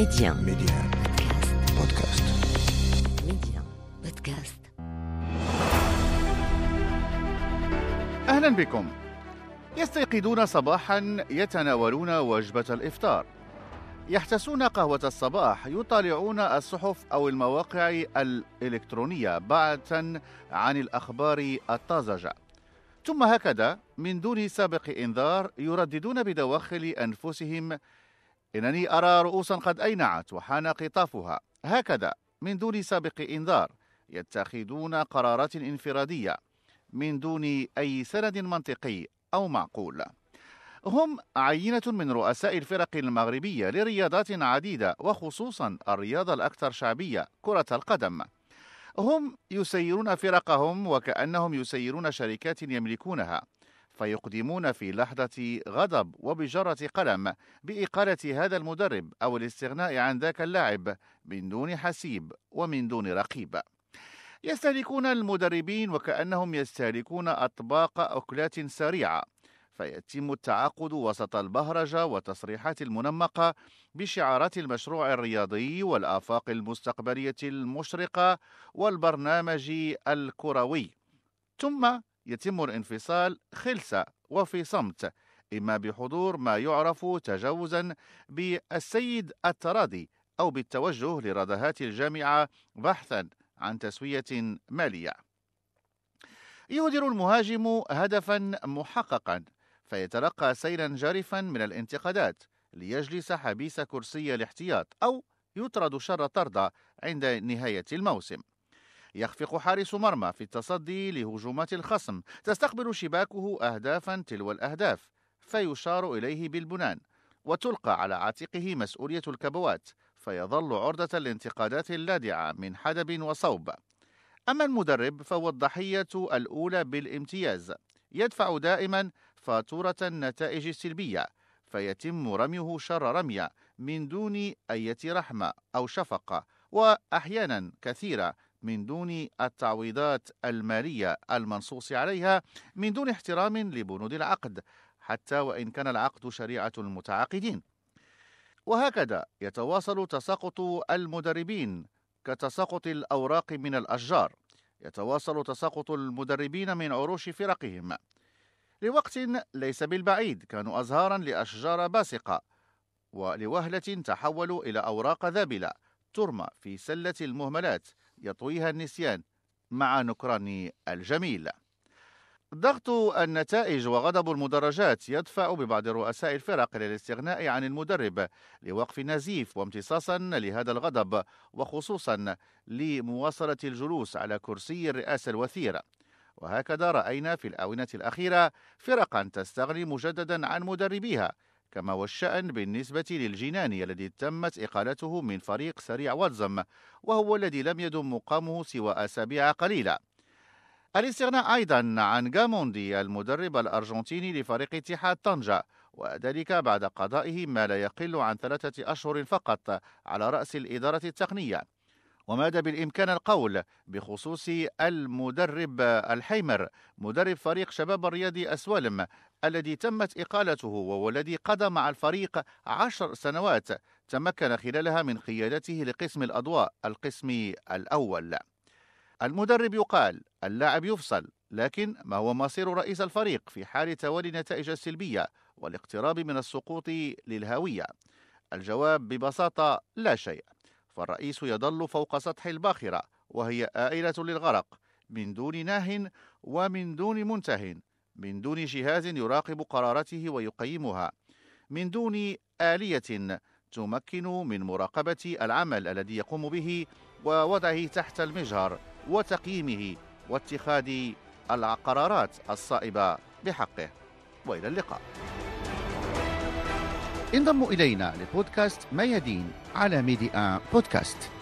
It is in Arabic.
Média. Média. Podcast. Média. Podcast. أهلا بكم. يستيقظون صباحا يتناولون وجبة الإفطار. يحتسون قهوة الصباح يطالعون الصحف أو المواقع الإلكترونية بعدا عن الأخبار الطازجة ثم هكذا من دون سابق انذار يرددون بدواخل انفسهم إنني أرى رؤوسا قد أينعت وحان قطافها هكذا من دون سابق إنذار يتخذون قرارات انفرادية من دون أي سند منطقي أو معقول هم عينة من رؤساء الفرق المغربية لرياضات عديدة وخصوصا الرياضة الأكثر شعبية كرة القدم هم يسيرون فرقهم وكأنهم يسيرون شركات يملكونها فيقدمون في لحظة غضب وبجرة قلم بإقالة هذا المدرب أو الاستغناء عن ذاك اللاعب من دون حسيب ومن دون رقيب. يستهلكون المدربين وكأنهم يستهلكون أطباق أكلات سريعة فيتم التعاقد وسط البهرجة والتصريحات المنمقة بشعارات المشروع الرياضي والآفاق المستقبلية المشرقة والبرنامج الكروي ثم يتم الانفصال خلسة وفي صمت إما بحضور ما يعرف تجاوزا بالسيد التراضي أو بالتوجه لرضاهات الجامعة بحثا عن تسوية مالية يهدر المهاجم هدفا محققا فيتلقى سيلا جارفا من الانتقادات ليجلس حبيس كرسي الاحتياط أو يطرد شر طرده عند نهاية الموسم يخفق حارس مرمى في التصدي لهجومات الخصم تستقبل شباكه أهدافا تلو الأهداف فيشار إليه بالبنان وتلقى على عاتقه مسؤولية الكبوات فيظل عرضة للانتقادات اللاذعة من حدب وصوب أما المدرب فهو الضحية الأولى بالامتياز يدفع دائما فاتورة النتائج السلبية فيتم رميه شر رمية من دون أية رحمة أو شفقة وأحيانا كثيرة من دون التعويضات المالية المنصوص عليها من دون احترام لبنود العقد حتى وإن كان العقد شريعة المتعاقدين وهكذا يتواصل تساقط المدربين كتساقط الأوراق من الأشجار يتواصل تساقط المدربين من عروش فرقهم لوقت ليس بالبعيد كانوا أزهارا لأشجار باسقة ولوهلة تحولوا إلى أوراق ذابلة ترمى في سلة المهملات يطويها النسيان مع نكران الجميل ضغط النتائج وغضب المدرجات يدفع ببعض رؤساء الفرق للاستغناء عن المدرب لوقف نزيف وامتصاصا لهذا الغضب وخصوصا لمواصلة الجلوس على كرسي الرئاسة الوثيرة وهكذا رأينا في الآونة الأخيرة فرقا تستغني مجددا عن مدربيها كما هو الشأن بالنسبة للجناني الذي تمت إقالته من فريق سريع واتزم وهو الذي لم يدم مقامه سوى أسابيع قليلة الاستغناء أيضا عن جاموندي المدرب الأرجنتيني لفريق اتحاد طنجة وذلك بعد قضائه ما لا يقل عن ثلاثة أشهر فقط على رأس الإدارة التقنية وماذا بالإمكان القول بخصوص المدرب الحيمر مدرب فريق شباب الرياضي أسوالم الذي تمت إقالته والذي قضى مع الفريق عشر سنوات تمكن خلالها من قيادته لقسم الأضواء القسم الأول المدرب يقال اللاعب يفصل لكن ما هو مصير رئيس الفريق في حال توالي النتائج السلبية والاقتراب من السقوط للهوية؟ الجواب ببساطة لا شيء فالرئيس يظل فوق سطح الباخرة وهي آئلة للغرق من دون ناه ومن دون منتهٍ من دون جهاز يراقب قرارته ويقيمها من دون آلية تمكن من مراقبة العمل الذي يقوم به ووضعه تحت المجهر وتقييمه واتخاذ القرارات الصائبة بحقه وإلى اللقاء انضموا إلينا لبودكاست ميادين على ميديا بودكاست